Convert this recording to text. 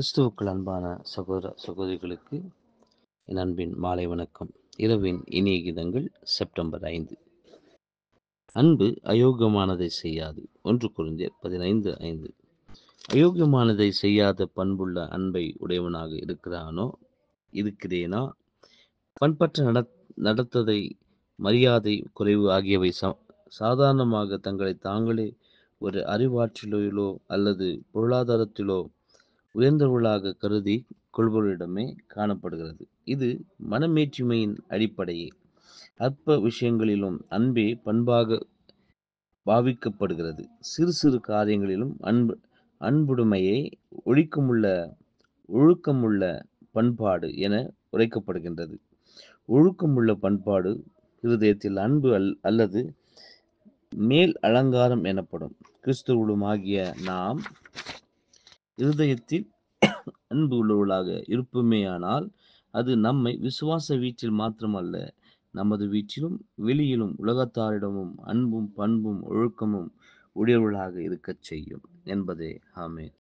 கிறிஸ்துவுக்குள் அன்பான சகோதர சகோதரிகளுக்கு என் அன்பின் மாலை வணக்கம் இரவின் இனிய கீதங்கள் செப்டம்பர் ஐந்து அன்பு அயோக்கியமானதை செய்யாது ஒன்று குறிந்த பதினைந்து ஐந்து அயோக்கியமானதை செய்யாத பண்புள்ள அன்பை உடையவனாக இருக்கிறானோ இருக்கிறேனா பண்பற்ற நட நடத்ததை மரியாதை குறைவு ஆகியவை சா சாதாரணமாக தங்களை தாங்களே ஒரு அறிவாற்றிலோ அல்லது பொருளாதாரத்திலோ உயர்ந்தவர்களாக கருதி கொள்பவர்களிடமே காணப்படுகிறது இது மனமேற்றுமையின் அடிப்படையே அற்ப விஷயங்களிலும் அன்பே பண்பாக பாவிக்கப்படுகிறது சிறு சிறு காரியங்களிலும் அன்பு அன்புடுமையை ஒழிக்கமுள்ள ஒழுக்கமுள்ள பண்பாடு என உரைக்கப்படுகின்றது ஒழுக்கமுள்ள பண்பாடு இருதயத்தில் அன்பு அல் அல்லது மேல் அலங்காரம் எனப்படும் கிறிஸ்துவளும் ஆகிய நாம் இருதயத்தில் அன்பு உள்ளவர்களாக ஆனால் அது நம்மை விசுவாச வீட்டில் மாத்திரமல்ல நமது வீட்டிலும் வெளியிலும் உலகத்தாரிடமும் அன்பும் பண்பும் ஒழுக்கமும் உடையவர்களாக இருக்கச் செய்யும் என்பதே ஆமே